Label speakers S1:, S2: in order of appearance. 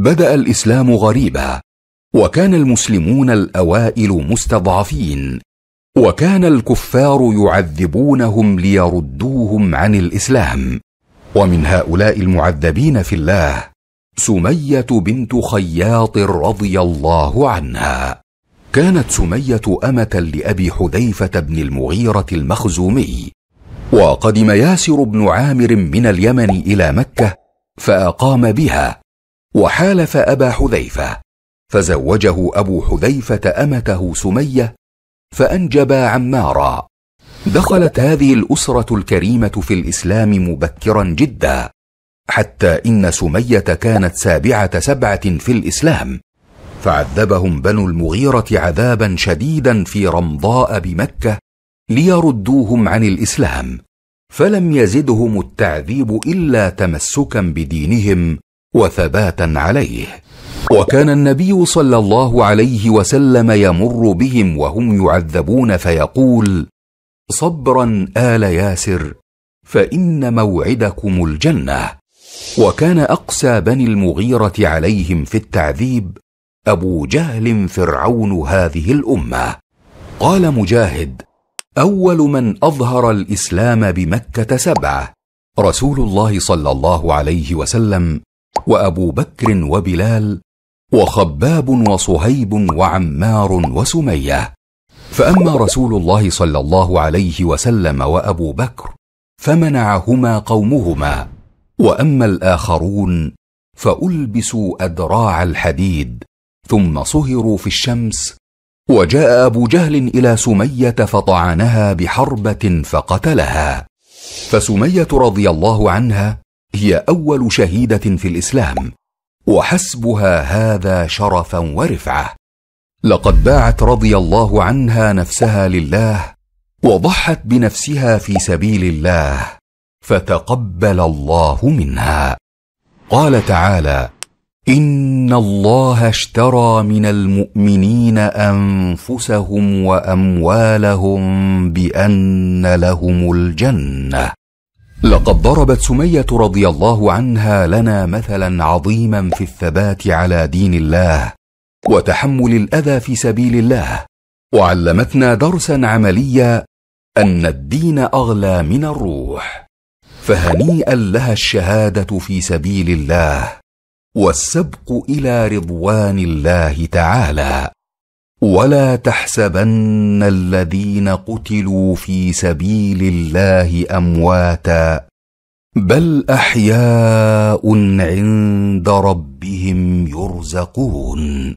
S1: بدا الاسلام غريبا وكان المسلمون الاوائل مستضعفين وكان الكفار يعذبونهم ليردوهم عن الاسلام ومن هؤلاء المعذبين في الله سميه بنت خياط رضي الله عنها كانت سميه امه لابي حذيفه بن المغيره المخزومي وقدم ياسر بن عامر من اليمن الى مكه فاقام بها وحالف ابا حذيفه فزوجه ابو حذيفه امته سميه فانجبا عمارا دخلت هذه الاسره الكريمه في الاسلام مبكرا جدا حتى ان سميه كانت سابعه سبعه في الاسلام فعذبهم بنو المغيره عذابا شديدا في رمضاء بمكه ليردوهم عن الاسلام فلم يزدهم التعذيب الا تمسكا بدينهم وثباتا عليه وكان النبي صلى الله عليه وسلم يمر بهم وهم يعذبون فيقول صبرا ال ياسر فان موعدكم الجنه وكان اقسى بني المغيره عليهم في التعذيب ابو جهل فرعون هذه الامه قال مجاهد اول من اظهر الاسلام بمكه سبعه رسول الله صلى الله عليه وسلم وابو بكر وبلال وخباب وصهيب وعمار وسميه فاما رسول الله صلى الله عليه وسلم وابو بكر فمنعهما قومهما واما الاخرون فالبسوا ادراع الحديد ثم صهروا في الشمس وجاء ابو جهل الى سميه فطعنها بحربه فقتلها فسميه رضي الله عنها هي اول شهيده في الاسلام وحسبها هذا شرفا ورفعه لقد باعت رضي الله عنها نفسها لله وضحت بنفسها في سبيل الله فتقبل الله منها قال تعالى ان الله اشترى من المؤمنين انفسهم واموالهم بان لهم الجنه لقد ضربت سميه رضي الله عنها لنا مثلا عظيما في الثبات على دين الله وتحمل الاذى في سبيل الله وعلمتنا درسا عمليا ان الدين اغلى من الروح فهنيئا لها الشهاده في سبيل الله والسبق الى رضوان الله تعالى ولا تحسبن الذين قتلوا في سبيل الله امواتا بل احياء عند ربهم يرزقون